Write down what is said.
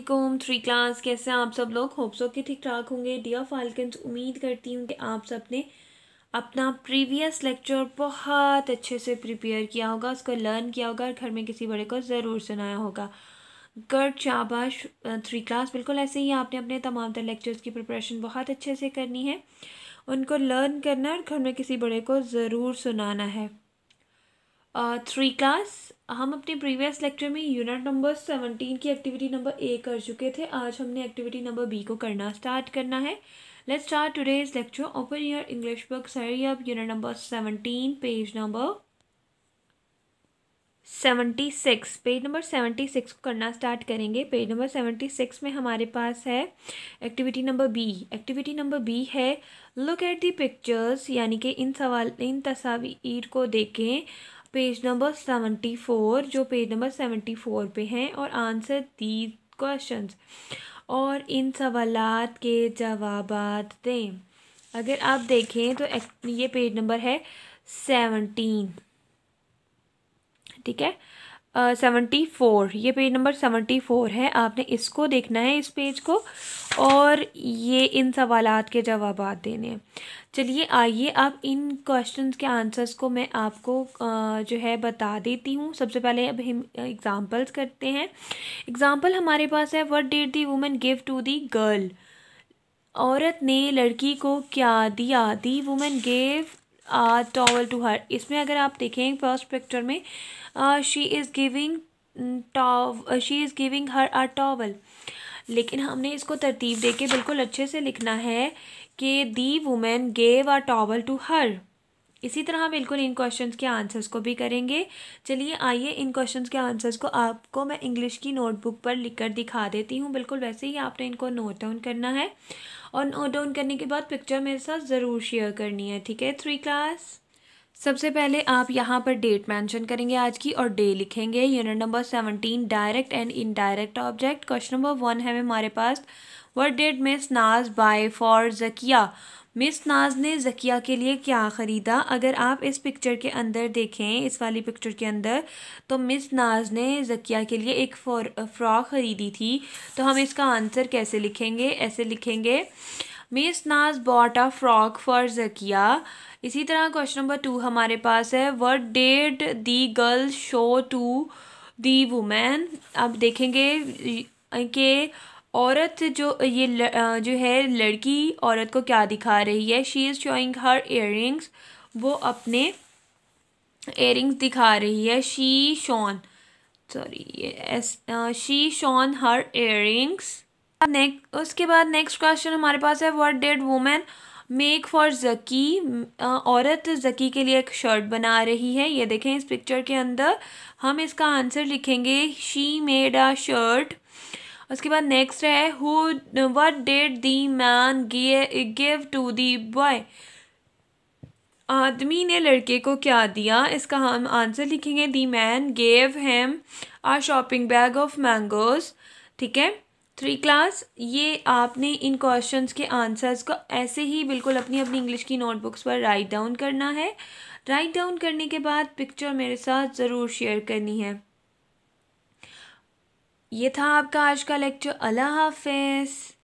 Aslam three class कैसे हैं आप सब लोग होप्सो के ठीक ठाक होंगे डियर फाल्कन्स उम्मीद करती हूँ कि आप सब ने अपना प्रीवियस लेक्चर बहुत अच्छे से प्रिपेयर किया होगा उसको लर्न किया होगा और घर में किसी बड़े को ज़रूर सुनाया होगा गर्ड शाबाश थ्री क्लास बिल्कुल ऐसे ही आपने अपने तमाम तर लेक्चर्स की प्रिपरेशन बहुत अच्छे से करनी है उनको लर्न करना और घर में किसी बड़े को ज़रूर सुनाना है थ्री क्लास हम अपने प्रीवियस लेक्चर में यूनिट नंबर सेवनटीन की एक्टिविटी नंबर ए कर चुके थे आज हमने एक्टिविटी नंबर बी को करना स्टार्ट करना है let's start today's lecture open your English book sorry अब unit number seventeen page number seventy six page number seventy six को करना स्टार्ट करेंगे पेज नंबर सेवेंटी सिक्स में हमारे पास है activity number B activity number B है look at the pictures यानी कि इन सवाल इन तस्वीर को देखें पेज नंबर सेवेंटी फोर जो पेज नंबर सेवेंटी फोर पे हैं और आंसर दी क्वेश्चन और इन सवाल के जवाब दें अगर आप देखें तो ये पेज नंबर है सेवनटीन ठीक है सेवेंटी फोर ये पेज नंबर सेवेंटी फोर है आपने इसको देखना है इस पेज को और ये इन सवाल के जवाब देने चलिए आइए आप इन क्वेश्चंस के आंसर्स को मैं आपको जो है बता देती हूँ सबसे पहले अब हम एग्ज़ाम्पल्स करते हैं एग्ज़ाम्पल हमारे पास है what did the women give to the girl औरत ने लड़की को क्या दिया the women gave towel to her इसमें अगर आप देखें फर्स्ट पिक्चर में she is giving tow she is giving her a towel mm, लेकिन हमने इसको तरतीब दे के बिल्कुल अच्छे से लिखना है कि the women gave a towel to her इसी तरह हम बिल्कुल इन क्वेश्चंस के आंसर्स को भी करेंगे चलिए आइए इन क्वेश्चंस के आंसर्स को आपको मैं इंग्लिश की नोटबुक पर लिखकर दिखा देती हूँ बिल्कुल वैसे ही आपने इनको नोट डाउन करना है और नोट डाउन करने के बाद पिक्चर मेरे साथ ज़रूर शेयर करनी है ठीक है थ्री क्लास सबसे पहले आप यहाँ पर डेट मेंशन करेंगे आज की और डे लिखेंगे unit number seventeen direct and indirect object question number one है हमारे पास what did miss Naz buy for Zakia miss Naz ने जकिया के लिए क्या ख़रीदा अगर आप इस पिक्चर के अंदर देखें इस वाली पिक्चर के अंदर तो मिस नाज ने जकिया के लिए एक फ्रॉक ख़रीदी थी तो हम इसका आंसर कैसे लिखेंगे ऐसे लिखेंगे miss Naz bought a frock for Zakia इसी तरह क्वेश्चन नंबर टू हमारे पास है what did the girl show to the women अब देखेंगे के औरत जो ये ल, जो है लड़की औरत को क्या दिखा रही है she is showing her ear वो अपने इयर दिखा रही है शी शॉन सॉरी ये yes she shown her ear next उसके बाद नेक्स्ट क्वेश्चन हमारे पास है what did women make for Zaki औरत जकी के लिए एक शर्ट बना रही है ये देखें इस पिक्चर के अंदर हम इसका आंसर लिखेंगे शी मेड अ शर्ट उसके बाद नेक्स्ट है who what did the man give to the boy आदमी ने लड़के को क्या दिया इसका हम आंसर लिखेंगे the man gave him a shopping bag of mangoes ठीक है थ्री क्लास ये आपने इन क्वेश्चंस के आंसर्स को ऐसे ही बिल्कुल अपनी अपनी इंग्लिश की नोटबुक्स पर राइट डाउन करना है राइट डाउन करने के बाद पिक्चर मेरे साथ ज़रूर शेयर करनी है ये था आपका आज का लेक्चर अल्लाह हाफिज़